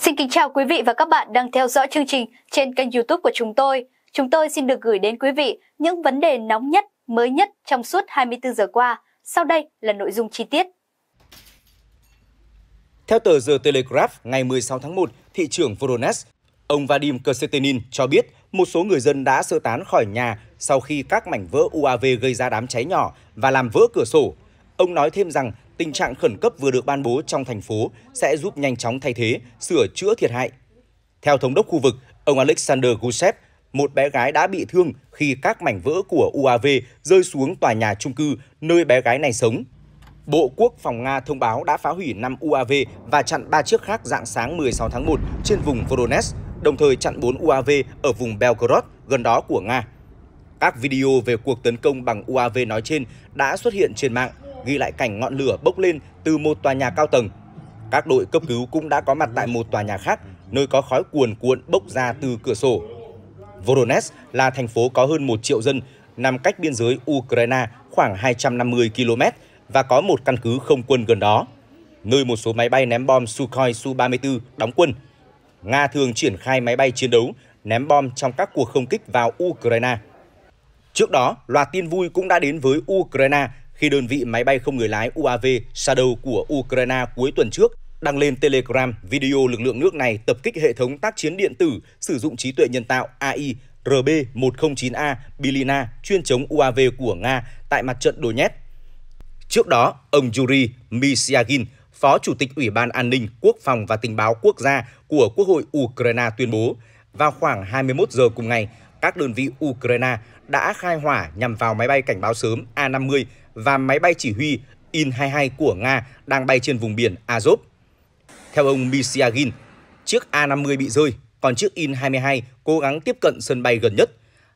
Xin kính chào quý vị và các bạn đang theo dõi chương trình trên kênh youtube của chúng tôi. Chúng tôi xin được gửi đến quý vị những vấn đề nóng nhất, mới nhất trong suốt 24 giờ qua. Sau đây là nội dung chi tiết. Theo tờ The Telegraph, ngày 16 tháng 1, thị trưởng Voronezh, ông Vadim Kersetenin cho biết một số người dân đã sơ tán khỏi nhà sau khi các mảnh vỡ UAV gây ra đám cháy nhỏ và làm vỡ cửa sổ. Ông nói thêm rằng tình trạng khẩn cấp vừa được ban bố trong thành phố sẽ giúp nhanh chóng thay thế, sửa chữa thiệt hại. Theo thống đốc khu vực, ông Alexander Gusev, một bé gái đã bị thương khi các mảnh vỡ của UAV rơi xuống tòa nhà chung cư nơi bé gái này sống. Bộ Quốc phòng Nga thông báo đã phá hủy 5 UAV và chặn 3 chiếc khác dạng sáng 16 tháng 1 trên vùng Voronezh, đồng thời chặn 4 UAV ở vùng Belgorod gần đó của Nga. Các video về cuộc tấn công bằng UAV nói trên đã xuất hiện trên mạng ghi lại cảnh ngọn lửa bốc lên từ một tòa nhà cao tầng. Các đội cấp cứu cũng đã có mặt tại một tòa nhà khác, nơi có khói cuồn cuộn bốc ra từ cửa sổ. Voronezh là thành phố có hơn 1 triệu dân, nằm cách biên giới Ukraine khoảng 250 km và có một căn cứ không quân gần đó, nơi một số máy bay ném bom Sukhoi Su-34 đóng quân. Nga thường triển khai máy bay chiến đấu, ném bom trong các cuộc không kích vào Ukraine. Trước đó, loạt tin vui cũng đã đến với Ukraine khi đơn vị máy bay không người lái UAV Shadow của Ukraine cuối tuần trước đăng lên Telegram video lực lượng nước này tập kích hệ thống tác chiến điện tử sử dụng trí tuệ nhân tạo AI RB-109A Bilina chuyên chống UAV của Nga tại mặt trận Donetsk. Trước đó, ông Yuri Misiagin, Phó Chủ tịch Ủy ban An ninh, Quốc phòng và Tình báo Quốc gia của Quốc hội Ukraine tuyên bố, vào khoảng 21 giờ cùng ngày, các đơn vị Ukraine đã khai hỏa nhằm vào máy bay cảnh báo sớm A-50 và máy bay chỉ huy In-22 của Nga đang bay trên vùng biển Azov. Theo ông Misiagin, chiếc A-50 bị rơi, còn chiếc In-22 cố gắng tiếp cận sân bay gần nhất,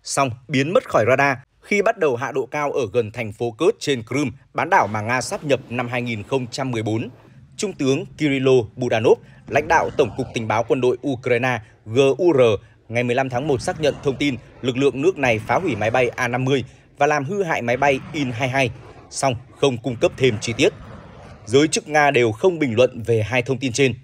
song biến mất khỏi radar khi bắt đầu hạ độ cao ở gần thành phố Kursk trên Crimea, bán đảo mà Nga sắp nhập năm 2014. Trung tướng Kirilo Budanov, lãnh đạo Tổng cục Tình báo Quân đội Ukraine GUR ngày 15 tháng 1 xác nhận thông tin lực lượng nước này phá hủy máy bay A-50 và làm hư hại máy bay In-22, song không cung cấp thêm chi tiết. Giới chức Nga đều không bình luận về hai thông tin trên.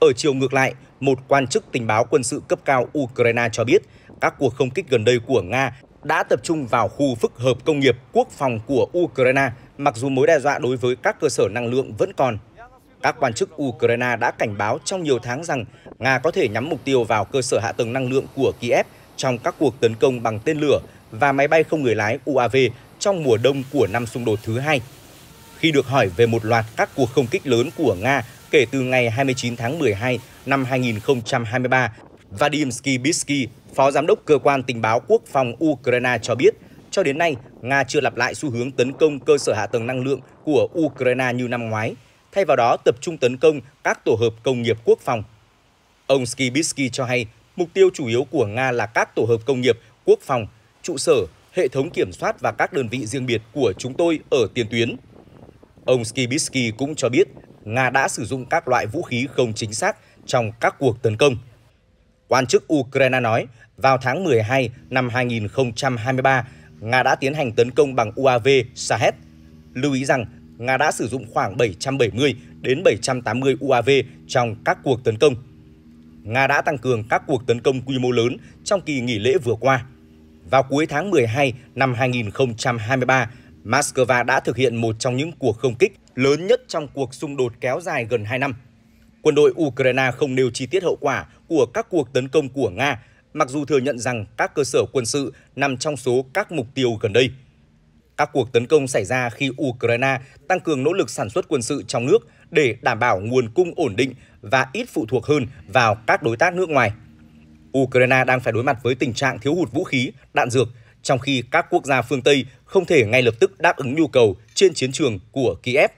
Ở chiều ngược lại, một quan chức tình báo quân sự cấp cao Ukraine cho biết các cuộc không kích gần đây của Nga đã tập trung vào khu phức hợp công nghiệp quốc phòng của Ukraine, mặc dù mối đe dọa đối với các cơ sở năng lượng vẫn còn. Các quan chức Ukraine đã cảnh báo trong nhiều tháng rằng Nga có thể nhắm mục tiêu vào cơ sở hạ tầng năng lượng của Kiev trong các cuộc tấn công bằng tên lửa và máy bay không người lái UAV trong mùa đông của năm xung đột thứ hai. Khi được hỏi về một loạt các cuộc không kích lớn của Nga kể từ ngày 29 tháng 12 năm 2023, Vadim Skibitsky, phó giám đốc cơ quan tình báo quốc phòng Ukraine cho biết, cho đến nay, Nga chưa lặp lại xu hướng tấn công cơ sở hạ tầng năng lượng của Ukraine như năm ngoái thay vào đó tập trung tấn công các tổ hợp công nghiệp quốc phòng. Ông Skibisky cho hay, mục tiêu chủ yếu của Nga là các tổ hợp công nghiệp quốc phòng, trụ sở, hệ thống kiểm soát và các đơn vị riêng biệt của chúng tôi ở tiền tuyến. Ông Skibisky cũng cho biết, Nga đã sử dụng các loại vũ khí không chính xác trong các cuộc tấn công. Quan chức Ukraine nói, vào tháng 12 năm 2023, Nga đã tiến hành tấn công bằng UAV Shahed. Lưu ý rằng Nga đã sử dụng khoảng 770 đến 780 UAV trong các cuộc tấn công. Nga đã tăng cường các cuộc tấn công quy mô lớn trong kỳ nghỉ lễ vừa qua. Vào cuối tháng 12 năm 2023, Moscow đã thực hiện một trong những cuộc không kích lớn nhất trong cuộc xung đột kéo dài gần 2 năm. Quân đội Ukraine không nêu chi tiết hậu quả của các cuộc tấn công của Nga, mặc dù thừa nhận rằng các cơ sở quân sự nằm trong số các mục tiêu gần đây – các cuộc tấn công xảy ra khi Ukraine tăng cường nỗ lực sản xuất quân sự trong nước để đảm bảo nguồn cung ổn định và ít phụ thuộc hơn vào các đối tác nước ngoài. Ukraine đang phải đối mặt với tình trạng thiếu hụt vũ khí, đạn dược, trong khi các quốc gia phương Tây không thể ngay lập tức đáp ứng nhu cầu trên chiến trường của Kiev.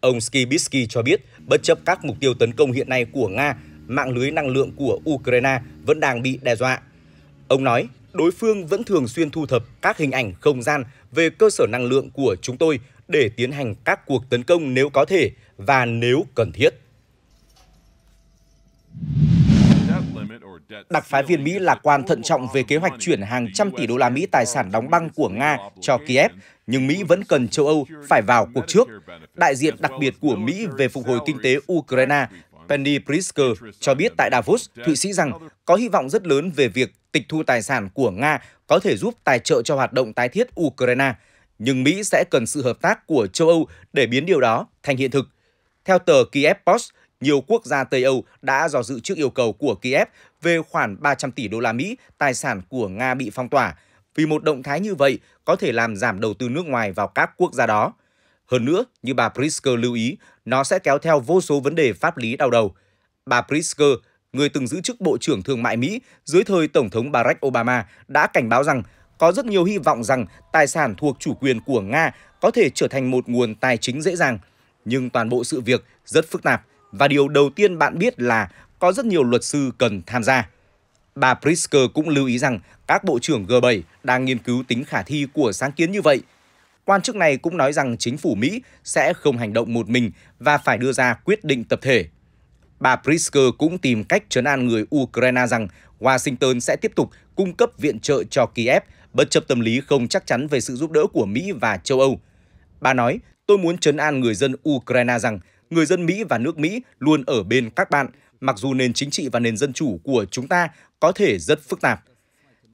Ông Skibitsky cho biết, bất chấp các mục tiêu tấn công hiện nay của Nga, mạng lưới năng lượng của Ukraine vẫn đang bị đe dọa. Ông nói, đối phương vẫn thường xuyên thu thập các hình ảnh không gian về cơ sở năng lượng của chúng tôi để tiến hành các cuộc tấn công nếu có thể và nếu cần thiết. Đặc phái viên Mỹ lạc quan thận trọng về kế hoạch chuyển hàng trăm tỷ đô la Mỹ tài sản đóng băng của Nga cho Kiev, nhưng Mỹ vẫn cần châu Âu phải vào cuộc trước. Đại diện đặc biệt của Mỹ về phục hồi kinh tế Ukraine Penny Pritzker cho biết tại Davos, Thụy Sĩ rằng có hy vọng rất lớn về việc tịch thu tài sản của Nga có thể giúp tài trợ cho hoạt động tái thiết Ukraine, nhưng Mỹ sẽ cần sự hợp tác của châu Âu để biến điều đó thành hiện thực. Theo tờ Kiev Post, nhiều quốc gia Tây Âu đã dò dự trước yêu cầu của Kiev về khoản 300 tỷ đô la Mỹ tài sản của Nga bị phong tỏa, vì một động thái như vậy có thể làm giảm đầu tư nước ngoài vào các quốc gia đó. Hơn nữa, như bà Prisker lưu ý, nó sẽ kéo theo vô số vấn đề pháp lý đau đầu. Bà Prisker, người từng giữ chức Bộ trưởng Thương mại Mỹ dưới thời Tổng thống Barack Obama, đã cảnh báo rằng có rất nhiều hy vọng rằng tài sản thuộc chủ quyền của Nga có thể trở thành một nguồn tài chính dễ dàng. Nhưng toàn bộ sự việc rất phức tạp và điều đầu tiên bạn biết là có rất nhiều luật sư cần tham gia. Bà Prisker cũng lưu ý rằng các bộ trưởng G7 đang nghiên cứu tính khả thi của sáng kiến như vậy – Quan chức này cũng nói rằng chính phủ Mỹ sẽ không hành động một mình và phải đưa ra quyết định tập thể. Bà Prisker cũng tìm cách trấn an người Ukraine rằng Washington sẽ tiếp tục cung cấp viện trợ cho Kiev, bất chấp tâm lý không chắc chắn về sự giúp đỡ của Mỹ và châu Âu. Bà nói, tôi muốn trấn an người dân Ukraine rằng người dân Mỹ và nước Mỹ luôn ở bên các bạn, mặc dù nền chính trị và nền dân chủ của chúng ta có thể rất phức tạp.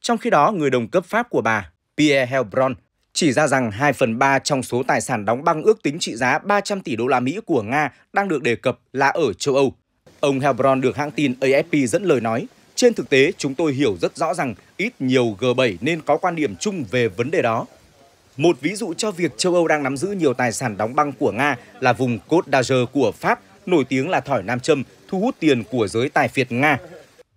Trong khi đó, người đồng cấp Pháp của bà, Pierre Helbron, chỉ ra rằng 2 phần 3 trong số tài sản đóng băng ước tính trị giá 300 tỷ đô la Mỹ của Nga đang được đề cập là ở châu Âu. Ông Hebron được hãng tin AFP dẫn lời nói, trên thực tế chúng tôi hiểu rất rõ rằng ít nhiều G7 nên có quan điểm chung về vấn đề đó. Một ví dụ cho việc châu Âu đang nắm giữ nhiều tài sản đóng băng của Nga là vùng Côte d'Azur của Pháp, nổi tiếng là thỏi nam châm, thu hút tiền của giới tài phiệt Nga.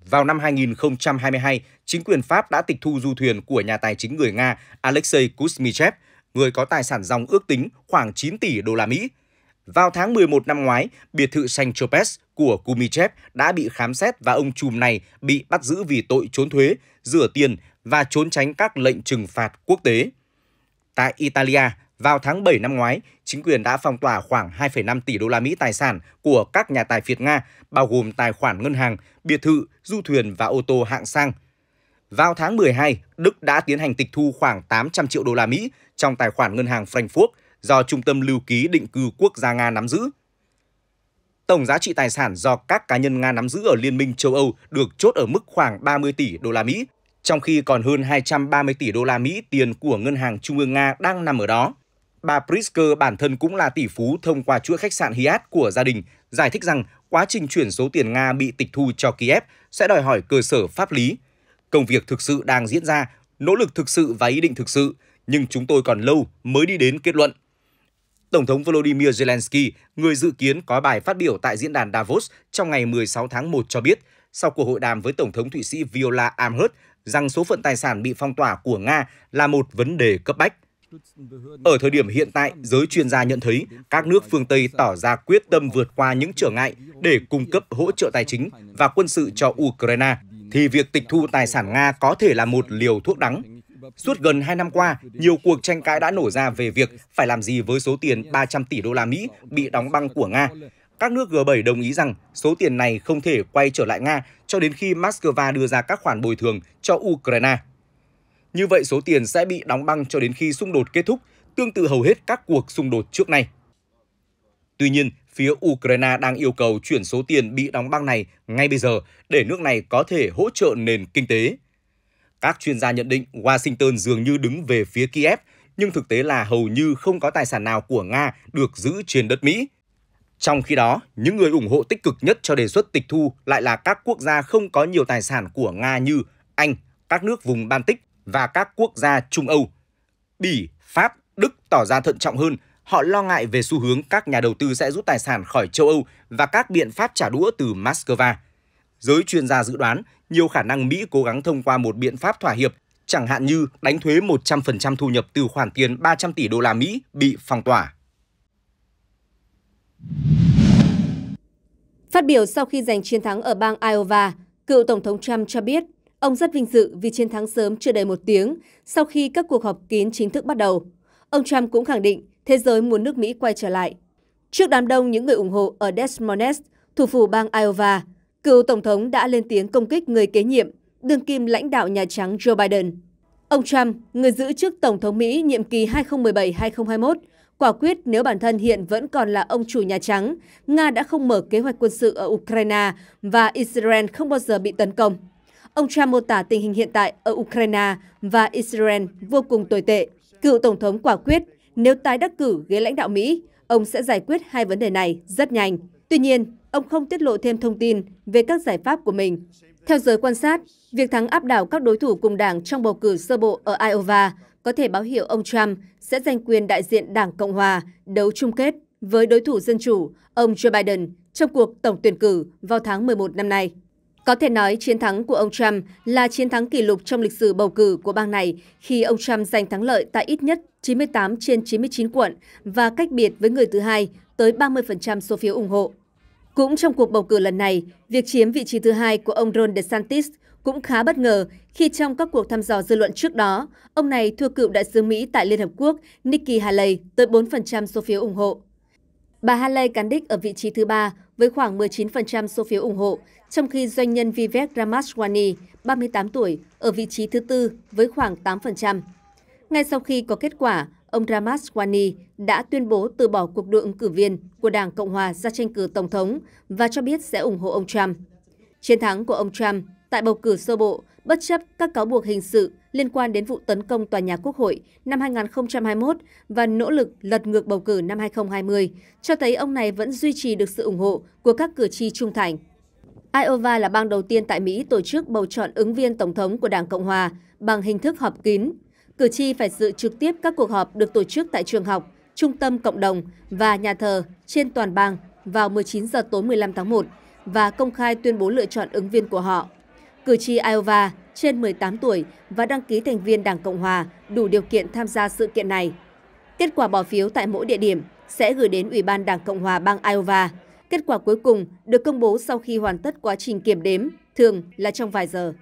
Vào năm 2022, chính quyền Pháp đã tịch thu du thuyền của nhà tài chính người Nga Alexei Kuzmichev, người có tài sản dòng ước tính khoảng 9 tỷ đô la Mỹ. Vào tháng 11 năm ngoái, biệt thự Saint Tropez của Kuzmichev đã bị khám xét và ông trùm này bị bắt giữ vì tội trốn thuế, rửa tiền và trốn tránh các lệnh trừng phạt quốc tế. Tại Italia, vào tháng 7 năm ngoái, chính quyền đã phong tỏa khoảng 2,5 tỷ đô la Mỹ tài sản của các nhà tài phiệt Nga, bao gồm tài khoản ngân hàng, biệt thự, du thuyền và ô tô hạng sang – vào tháng 12, Đức đã tiến hành tịch thu khoảng 800 triệu đô la Mỹ trong tài khoản ngân hàng Frankfurt do Trung tâm Lưu ký Định cư Quốc gia Nga nắm giữ. Tổng giá trị tài sản do các cá nhân Nga nắm giữ ở Liên minh châu Âu được chốt ở mức khoảng 30 tỷ đô la Mỹ, trong khi còn hơn 230 tỷ đô la Mỹ tiền của Ngân hàng Trung ương Nga đang nằm ở đó. Bà Prisker bản thân cũng là tỷ phú thông qua chuỗi khách sạn Hyatt của gia đình, giải thích rằng quá trình chuyển số tiền Nga bị tịch thu cho Kiev sẽ đòi hỏi cơ sở pháp lý – Công việc thực sự đang diễn ra, nỗ lực thực sự và ý định thực sự, nhưng chúng tôi còn lâu mới đi đến kết luận. Tổng thống Volodymyr Zelensky, người dự kiến có bài phát biểu tại diễn đàn Davos trong ngày 16 tháng 1 cho biết, sau cuộc hội đàm với Tổng thống Thụy Sĩ Viola Amherst, rằng số phận tài sản bị phong tỏa của Nga là một vấn đề cấp bách. Ở thời điểm hiện tại, giới chuyên gia nhận thấy các nước phương Tây tỏ ra quyết tâm vượt qua những trở ngại để cung cấp hỗ trợ tài chính và quân sự cho Ukraine thì việc tịch thu tài sản Nga có thể là một liều thuốc đắng. Suốt gần hai năm qua, nhiều cuộc tranh cãi đã nổ ra về việc phải làm gì với số tiền 300 tỷ đô la Mỹ bị đóng băng của Nga. Các nước G7 đồng ý rằng số tiền này không thể quay trở lại Nga cho đến khi Moscow đưa ra các khoản bồi thường cho Ukraine. Như vậy, số tiền sẽ bị đóng băng cho đến khi xung đột kết thúc, tương tự hầu hết các cuộc xung đột trước nay. Tuy nhiên, phía Ukraine đang yêu cầu chuyển số tiền bị đóng băng này ngay bây giờ để nước này có thể hỗ trợ nền kinh tế. Các chuyên gia nhận định Washington dường như đứng về phía Kiev, nhưng thực tế là hầu như không có tài sản nào của Nga được giữ trên đất Mỹ. Trong khi đó, những người ủng hộ tích cực nhất cho đề xuất tịch thu lại là các quốc gia không có nhiều tài sản của Nga như Anh, các nước vùng Baltic và các quốc gia Trung Âu. Bỉ, Pháp, Đức tỏ ra thận trọng hơn họ lo ngại về xu hướng các nhà đầu tư sẽ rút tài sản khỏi châu Âu và các biện pháp trả đũa từ Moscow. Giới chuyên gia dự đoán nhiều khả năng Mỹ cố gắng thông qua một biện pháp thỏa hiệp, chẳng hạn như đánh thuế 100% thu nhập từ khoản tiền 300 tỷ đô la Mỹ bị phong tỏa. Phát biểu sau khi giành chiến thắng ở bang Iowa, cựu Tổng thống Trump cho biết ông rất vinh dự vì chiến thắng sớm chưa đầy một tiếng sau khi các cuộc họp kín chính thức bắt đầu. Ông Trump cũng khẳng định thế giới muốn nước Mỹ quay trở lại. Trước đám đông những người ủng hộ ở Des Moines, thủ phủ bang Iowa, cựu Tổng thống đã lên tiếng công kích người kế nhiệm, đương kim lãnh đạo Nhà Trắng Joe Biden. Ông Trump, người giữ chức Tổng thống Mỹ nhiệm kỳ 2017-2021, quả quyết nếu bản thân hiện vẫn còn là ông chủ Nhà Trắng, Nga đã không mở kế hoạch quân sự ở Ukraine và Israel không bao giờ bị tấn công. Ông Trump mô tả tình hình hiện tại ở Ukraine và Israel vô cùng tồi tệ. Cựu Tổng thống quả quyết, nếu tái đắc cử ghế lãnh đạo Mỹ, ông sẽ giải quyết hai vấn đề này rất nhanh. Tuy nhiên, ông không tiết lộ thêm thông tin về các giải pháp của mình. Theo giới quan sát, việc thắng áp đảo các đối thủ cùng đảng trong bầu cử sơ bộ ở Iowa có thể báo hiệu ông Trump sẽ giành quyền đại diện Đảng Cộng Hòa đấu chung kết với đối thủ Dân Chủ, ông Joe Biden, trong cuộc tổng tuyển cử vào tháng 11 năm nay. Có thể nói chiến thắng của ông Trump là chiến thắng kỷ lục trong lịch sử bầu cử của bang này khi ông Trump giành thắng lợi tại ít nhất 98 trên 99 quận và cách biệt với người thứ hai tới 30% số phiếu ủng hộ. Cũng trong cuộc bầu cử lần này, việc chiếm vị trí thứ hai của ông Ron DeSantis cũng khá bất ngờ khi trong các cuộc thăm dò dư luận trước đó, ông này thua cựu đại sứ Mỹ tại Liên Hợp Quốc Nikki Haley tới 4% số phiếu ủng hộ. Bà Haley cán đích ở vị trí thứ ba với khoảng 19% số phiếu ủng hộ, trong khi doanh nhân Vivek Ramaswamy, 38 tuổi, ở vị trí thứ tư với khoảng 8%. Ngay sau khi có kết quả, ông Ramaswamy đã tuyên bố từ bỏ cuộc đua ứng cử viên của Đảng Cộng hòa ra tranh cử Tổng thống và cho biết sẽ ủng hộ ông Trump. Chiến thắng của ông Trump tại bầu cử sơ bộ Bất chấp các cáo buộc hình sự liên quan đến vụ tấn công tòa nhà Quốc hội năm 2021 và nỗ lực lật ngược bầu cử năm 2020, cho thấy ông này vẫn duy trì được sự ủng hộ của các cử tri trung thành. Iowa là bang đầu tiên tại Mỹ tổ chức bầu chọn ứng viên tổng thống của Đảng Cộng hòa bằng hình thức họp kín. Cử tri phải dự trực tiếp các cuộc họp được tổ chức tại trường học, trung tâm cộng đồng và nhà thờ trên toàn bang vào 19 giờ tối 15 tháng 1 và công khai tuyên bố lựa chọn ứng viên của họ Cử tri Iowa trên 18 tuổi và đăng ký thành viên Đảng Cộng Hòa đủ điều kiện tham gia sự kiện này. Kết quả bỏ phiếu tại mỗi địa điểm sẽ gửi đến Ủy ban Đảng Cộng Hòa bang Iowa. Kết quả cuối cùng được công bố sau khi hoàn tất quá trình kiểm đếm, thường là trong vài giờ.